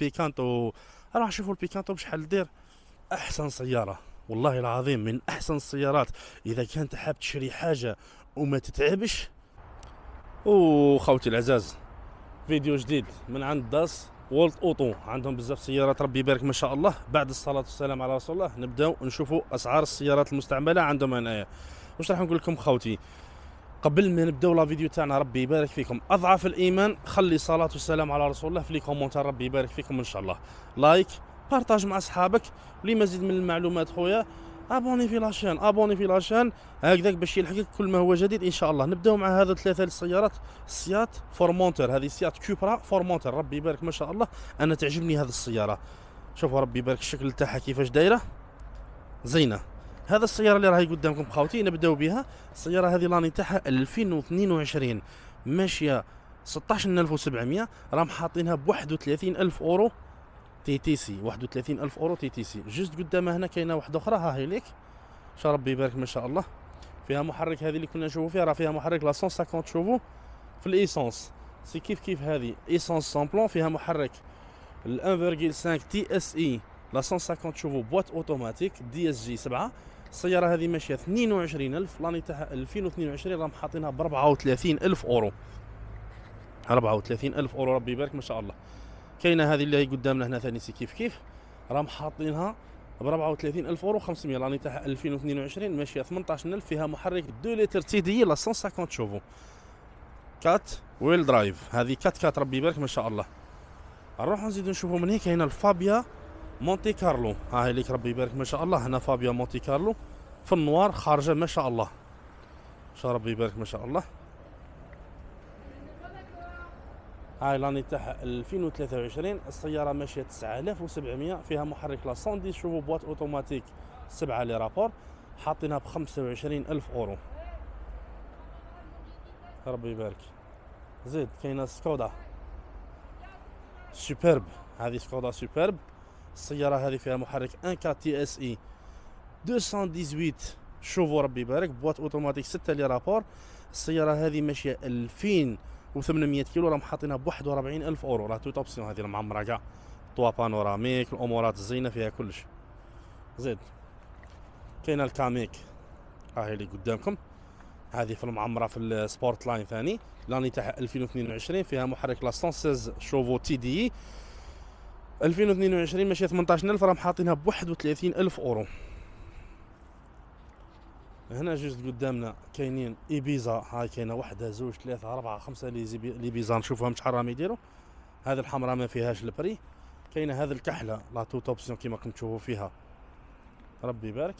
بيكانتو راح شوفوا البيكانتو بشحال دير احسن سياره والله العظيم من احسن السيارات اذا كنت حاب تشري حاجه وما تتعبش خوتي العزاز فيديو جديد من عند داس وولد اوتو عندهم بزاف سيارات ربي يبارك ما شاء الله بعد الصلاه والسلام على رسول الله نبداو نشوفوا اسعار السيارات المستعمله عندهم هنايا واش راح نقول لكم خوتي قبل ما نبداو لا فيديو تاعنا ربي يبارك فيكم اضعف الايمان خلي صلاه والسلام على رسول الله في لي كومونتير ربي يبارك فيكم ان شاء الله لايك بارطاج مع اصحابك ولما من المعلومات خويا ابوني في لاشين ابوني في لاشين هكذاك باش يلحقك كل ما هو جديد ان شاء الله نبداو مع هذا ثلاثه السيارات سيات فورمونتر هذه سيات كوبرا فورمونتر ربي يبارك ما شاء الله انا تعجبني هذه السياره شوفوا ربي يبارك الشكل تاعها كيفاش دايره زينه هذا السياره اللي راهي قدامكم خاوتي نبداو بها السياره هذه لاني تاعها 2022 ماشيه 16700 راهم حاطينها ب 31000 اورو تي تي سي 31000 اورو تي تي سي جوست قدامها هنا كاينه واحده اخرى ها هي ليك ان شاء ربي يبارك ما شاء الله فيها محرك هذه اللي كنا نشوفوا فيها راه فيها محرك لا 150 شوفوا في الايسونس سي كيف كيف هذه ايسونس سامبلون فيها محرك ال 1.5 تي اس اي لا 150 شوفوا بواط اوتوماتيك دي اس جي 7 السيارة هذه ماشية 22 ألف لاني تاعها 2022 راهم حاطينها ب 34 ألف أورو 34 ألف أورو ربي يبارك ما شاء الله كاينة هذه اللي قدامنا هنا ثاني سي كيف كيف راهم حاطينها ب 34 ألف أورو 500 لاني تاعها 2022 ماشية 18 ألف فيها محرك 2 لتر تي دي لا 150 شوفو كات ويل درايف هذه كات كات ربي يبارك ما شاء الله نروحو نزيدو نشوفو من هنا كاينة الفابيا مونتي كارلو ها هي ليك ربي يبارك ما شاء الله هنا فابيا مونتي كارلو في النوار خارجه ما شاء الله ان شاء ربي يبارك ما شاء الله هاي لاني تاعها 2023 السياره ماشيه 9700 فيها محرك لا 110 شوفوا بواط اوتوماتيك 7 لي رابور حاطينها ب 25000 اورو ربي يبارك زيد كاينه سكودا سوبرب هذه سكودا سوبرب السيارة هذه فيها محرك 1 تي اس اي 218 شوفوا ربي يبارك بواط اوتوماتيك 6 لي رابور السيارة هذه ماشية 2800 كيلو راهم حاطينها ب 41000 اورو راه توت اوبسيون هذه المعمرة كاع طوا بانوراميك الامورات الزينة فيها كلش زيد كاينة الكاميك هي اللي قدامكم هذه في المعمره في السبورت لاين ثاني لاني تاعها 2022 فيها محرك لا 116 شوفو تي دي 2022 ماشية 18000 راهم حاطينها ب 31000 اورو هنا جوست قدامنا كاينين ايبيزا هاي كاينه وحده زوج ثلاثه اربعه خمسه لي بيزا نشوفوهم شحال راهم يديروا هذه الحمراء ما فيهاش البري كاينه هذه الكحله لا توت اوبسيون كيما راكم تشوفوا فيها ربي يبارك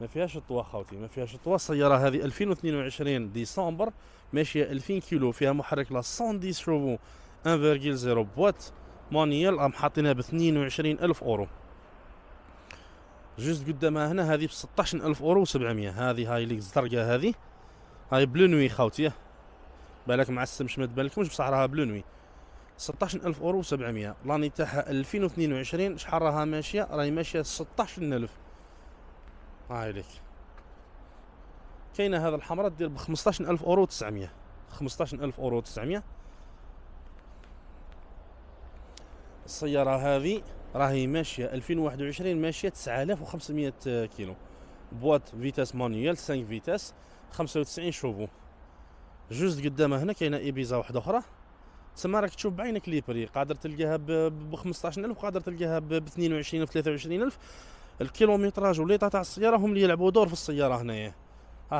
ما فيهاش الطوا خاوتي ما فيهاش الطوا السياره هذه 2022 ديسمبر ماشيه 2000 كيلو فيها محرك لا 110 شوفو 1.0 بوات مانيال راهم حاطينها ب 22000 اورو جوست قدامها هنا هذه ب 16000 اورو و700 هذه هاي اللي الزرقاء هذه هاي بلونوي خاوتي بالك مع معسم ما تبانلكمش بصح راها بلونوي 16000 اورو و700 لاني تاعها 2022 شحال راها ماشيه راهي ماشيه 16000 هاي لك كاينه هذا الحمراء دير ب 15000 اورو و 900 15000 اورو و 900 السياره هذه راهي ماشيه 2021 ماشيه 9500 كيلو بواط فيتاس مانيوال 5 فيتاس 95 شوفو جوست قدامها هنا كاينه ايبيزا واحده اخرى تسمى راك تشوف بعينك لي بري قادر تلقاها ب 15000 قادر تلقاها ب 22000 23000 الكيلومتراج وليطا تاع السياره هم اللي يلعبوا دور في السياره هنايا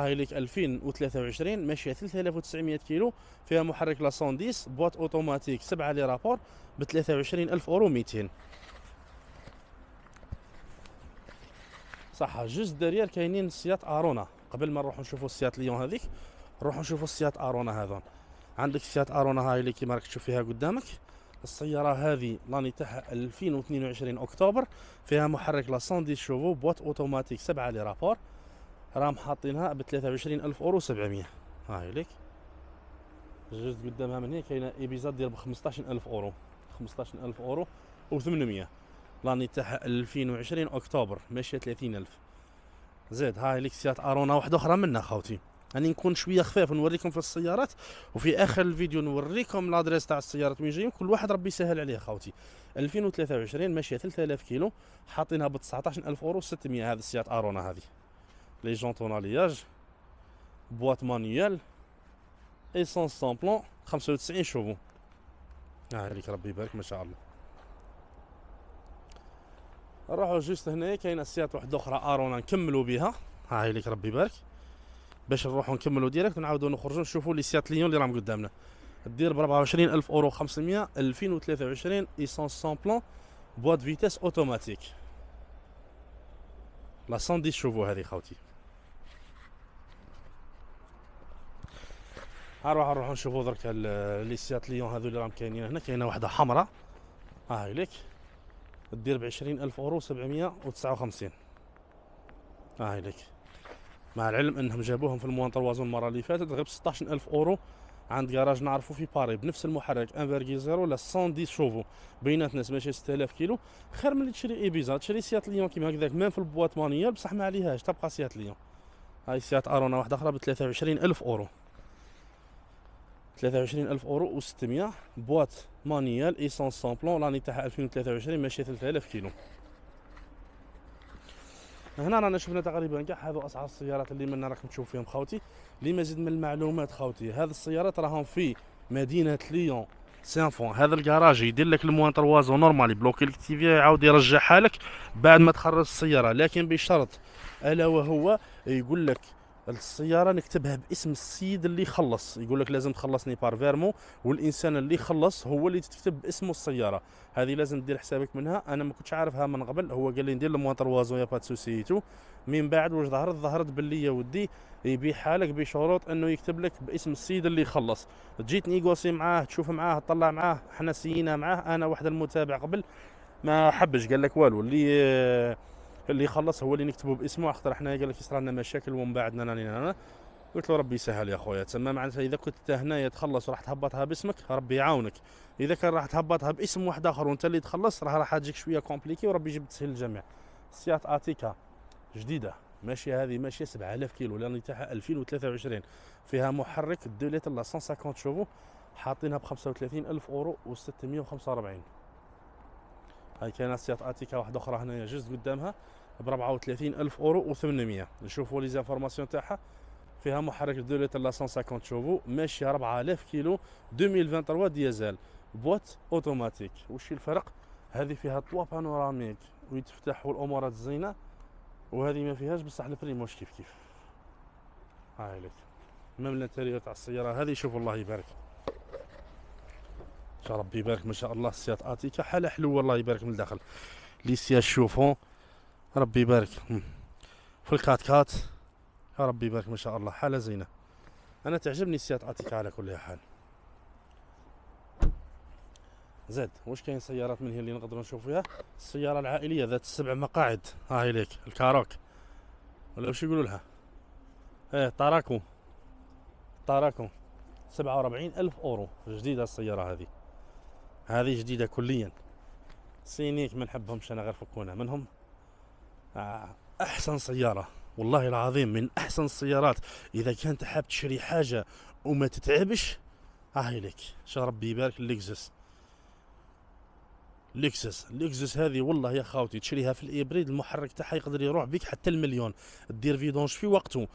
ها ليك 2023 ماشيه 3900 كيلو فيها محرك لا 110 بواط اوتوماتيك 7 لي رابور ب 23000 اورو 200 صح جوج دارير كاينين سيات ارونا قبل ما نروحو نشوفو سيات ليون هذيك نروحو نشوفو سيات ارونا هذون عندك سيات ارونا هاي اللي كيما راك تشوف فيها قدامك السيارة هذه لاني تاعها 2022 اكتوبر فيها محرك لا 110 شوفو بواط اوتوماتيك 7 لي رابور رام حاطينها ب 23000 اورو 700 هاي لك جوج قدامها من هنا كاينه ايبيزا ديال ب 15000 اورو 15000 اورو و800 لاني تاعها 2020 اكتوبر ماشيه 30000 زيد هاي لك سيات ارونا واحده اخرى منها خاوتي راني نكون شويه خفاف نوريكم في السيارات وفي اخر الفيديو نوريكم لادريس تاع السيارات وين جايين كل واحد ربي يسهل عليه خاوتي 2023 ماشيه 3000 كيلو حاطينها ب 19000 اورو 600 هذه السيات ارونا هذه les jantes en alliage, boîte manuelle, essence sans plan, 95 chevaux. اه ah, عليك ربي يبارك ما شاء الله نروحو جوست هنا كاينه سيات واحده اخرى ارونا نكملو بها ها ah, عليك ربي يبارك باش نروحو نكملو ديريكت ونعاودو نخرجو نشوفو لي سيات ليون اللي راهم قدامنا دير ب 24000 اورو 500 2023 ايسونس سون بلون بواط فيتيس اوتوماتيك لا 110 شوفو هذه خاوتي اروح نروحوا نشوفوا درك لي سيات ليون هذو اللي راهم كاينين هنا كاينه واحده حمراء ها هي ليك دير ب 20000 اورو 759 ها هي ليك مع العلم انهم جابوهم في الموان طروازون المره اللي فاتت غير ب 16000 اورو عند كراج نعرفو في باري بنفس المحرك 1.0 ولا 110 شوفو ناس ماشي 6000 كيلو خير من اللي تشري ايبيزا تشري سيات ليون كيما هكذاك ميم في البواط مانيال بصح ما عليهاش تبقى سيات ليون هاي سيات ارونا واحده اخرى ب 23000 اورو 23000 اورو و600 بواط مانيال ايسونس بلون لاني تاعها 2023 ماشي 3000 كيلو هنا رانا شفنا تقريبا كاع هذو اسعار السيارات اللي منا راكم تشوف فيهم خاوتي اللي مزيد من المعلومات خاوتي هذه السيارات راهم في مدينه ليون سان فون هذا الكراج يدير لك الموان تروازو نورمال يبلوكي لك تي في يعاود يرجعها لك بعد ما تخرج السياره لكن بشرط الا وهو يقول لك السياره نكتبها باسم السيد اللي خلص يقول لك لازم تخلصني بار فيرمو والانسان اللي خلص هو اللي تكتب باسمه السياره هذه لازم دير حسابك منها انا ما كنتش عارفها من قبل هو قال لي ندير المواتر وازو يا بات سوسيتو من بعد واش ظهرت ظهرت باللي يا ودي يبي لك بشروط انه يكتب لك باسم السيد اللي خلص تجي تنيغوسي معاه تشوف معاه تطلع معاه حنا سينا معاه انا واحد المتابع قبل ما حبش قال لك والو اللي اللي يخلص هو اللي نكتبه باسمه خاطر حنا قال لك يصرى لنا مشاكل ومن بعد لنا قلت له ربي يسهل يا خويا تما معناتها اذا كنت انت هنايا تخلص وراح تهبطها باسمك ربي يعاونك اذا كان راح تهبطها باسم واحد اخر وانت اللي تخلص راح راح تجيك شويه كومبليكي وربي يجيب تسهيل الجميع سيات اتيكا جديده ماشي هذه ماشي 7000 كيلو لان تاعها 2023 فيها محرك 2 لتر 150 شوفو حاطينها ب 35000 اورو و 645 هاي كاينه سيارة اتيكا واحدة اخرى هنايا جوست قدامها ب 34 الف اورو و800 نشوفوا لي زانفورماسيون تاعها فيها محرك 2 لتر لا 150 شوفو ماشي 4000 كيلو 2023 ديزل بوات اوتوماتيك وش الفرق هذه فيها طوا بانوراميك ويتفتح والامورات زينه وهذه ما فيهاش بصح البريموش كيف كيف هاي لك ميم الانتيريور تاع السياره هذه شوف الله يبارك ربي يبارك ما شاء الله السيات اتيكا حاله حلوه الله يبارك من الداخل لي سياج شوفون ربي يبارك في الكات كات يا ربي يبارك ما شاء الله حاله زينه انا تعجبني السيات اتيكا على كل حال زاد واش كاين سيارات من هي اللي نقدروا نشوف فيها السياره العائليه ذات السبع مقاعد ها هي ليك الكاروك ولا واش يقولوا لها ايه طاراكو طاراكو 47000 ألف أورو جديدة السيارة هذه هذه جديدة كليا سينيك ما نحبهمش أنا غير فكونا منهم آه، أحسن سيارة والله العظيم من أحسن السيارات إذا كنت حاب تشري حاجة وما تتعبش هاي لك شاء ربي يبارك الليكزس لكزس لكزس هذه والله يا خاوتي تشريها في الايبريد المحرك تاعها يقدر يروح بك حتى المليون دير فيدونج في وقته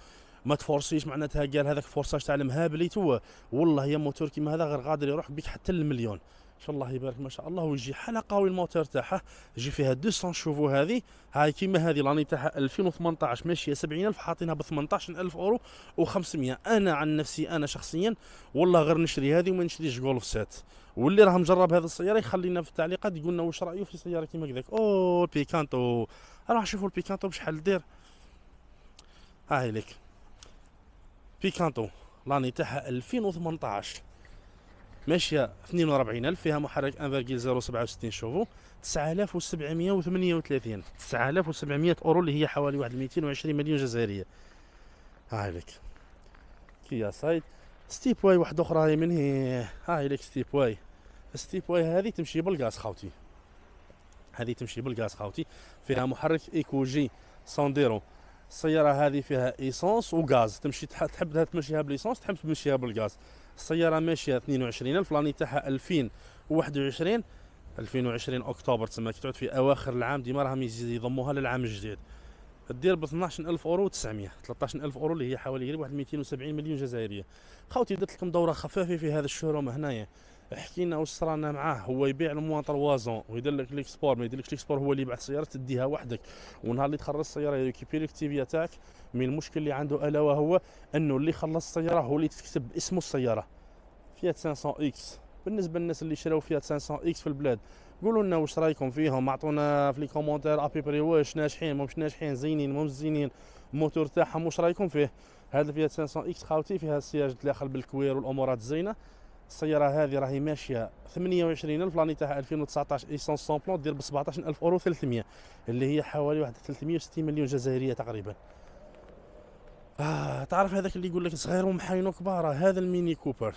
ما تفورسيش معناتها قال هذاك فورساج تاع المهابلي تو والله يا موتور كيما هذا غير قادر يروح بك حتى المليون شاء الله يبارك ما شاء الله ويجي حلقه قوي الموتور تاعها يجي فيها 200 شوفوا هذه هاي كيما هذه لاني تاعها 2018 ماشيه 70000 حاطينها ب 18000 اورو و500 انا عن نفسي انا شخصيا والله غير نشري هذه وما نشريش جولف سات واللي راه مجرب هذه السياره يخلينا في التعليقات يقول لنا واش رايه في سياره كيما كذاك او بيكانتو راح شوفوا البيكانتو بشحال دير هاي لك بيكانتو لاني تاعها 2018 ماشيه 42000 فيها محرك 1.067 شوفو 9738 9700 اورو اللي هي حوالي واحد 220 مليون جزائريه هاي لك كيا سايد ستيب واي واحده اخرى هاي من هي هاي لك ستيب واي ستيب واي هذه تمشي بالغاز خاوتي هذه تمشي بالغاز خاوتي فيها محرك ايكو جي سانديرو السياره هذه فيها ايسونس وغاز تمشي تحب تمشيها بالايسونس تحب تمشيها بالغاز السياره ماشيه 22000 لاني تاعها 2021 2020 اكتوبر تسمى كي تعود في اواخر العام ديما راهم يضموها للعام الجديد دير ب 12000 اورو 900 13000 اورو اللي هي حوالي واحد 270 مليون جزائريه خاوتي درت لكم دوره خفافه في هذا الشهر هنايا واش صرانا معاه هو يبيع المواطر وازون ويدير لك ليكسبور ما يديرلكش ليكسبور هو اللي يبعث سياره تديها وحدك ونهار اللي تخلص السياره يكيبي لك التيفيا تاعك من المشكل اللي عنده الا وهو انه اللي خلص السياره هو اللي تكتب اسمه السياره فيات 500 اكس بالنسبه للناس اللي شراو فيات 500 اكس في البلاد قولوا لنا واش رايكم فيهم اعطونا في لي كومونتير ابي بري واش ناجحين مش ناجحين زينين مش زينين الموتور تاعهم واش رايكم فيه هذا فيات 500 اكس خاوتي فيها السياج داخل بالكوير والامورات زينه السياره هذه راهي ماشيه 28000 لاني تاعها 2019 ايسونس سون بلون دير ب 17000 اورو 300 اللي هي حوالي واحد 360 مليون جزائريه تقريبا آه تعرف هذاك اللي يقول لك صغير ومحاين وكبار هذا الميني كوبر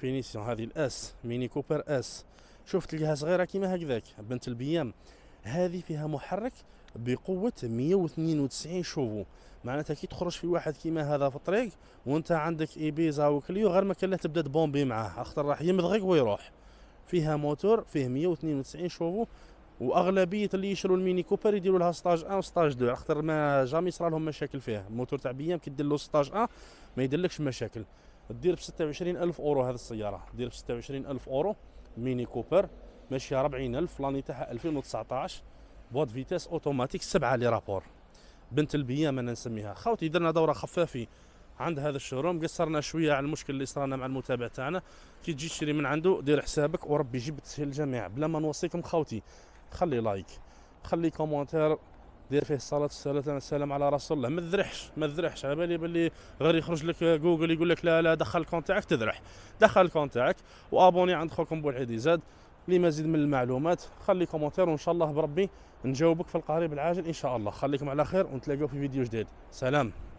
فينيسيون هذه الاس ميني كوبر اس شفت تلقاها صغيره كيما هكذاك بنت البيام هذه فيها محرك بقوه 192 شوفو معناتها كي تخرج في واحد كيما هذا في الطريق وانت عندك ايبيزا وكليو غير ما كان تبدا تبومبي معاه خاطر راح يمضغك ويروح فيها موتور فيه 192 شوفو واغلبيه اللي يشروا الميني كوبر يديروا لها ستاج 1 وستاج 2 خاطر ما جامي صرا لهم مشاكل فيها موتور تاع بيام كي دير له ستاج 1 ما يديرلكش مشاكل دير ب 26000 اورو هذه السياره دير ب 26000 اورو ميني كوبر ماشيه 40000 لاني تاعها 2019 بواد فيتاس اوتوماتيك سبعه لي رابور بنت البيام انا نسميها خاوتي درنا دوره خفافي عند هذا الشوروم قصرنا شويه على المشكل اللي صرانا مع المتابع تاعنا كي تجي تشري من عنده دير حسابك وربي يجيب تسهيل الجميع بلا ما نوصيكم خاوتي خلي لايك خلي كومونتير دير فيه الصلاة والسلام على رسول الله ما تذرحش ما تذرحش على بالي باللي غير يخرج لك جوجل يقول لك لا لا دخل الكون تاعك تذرح دخل الكون تاعك وابوني عند خوكم بو زاد لمزيد من المعلومات خلي كومنتير وان شاء الله بربي نجاوبك في القريب العاجل ان شاء الله خليكم على خير ونتلاقاو في فيديو جديد سلام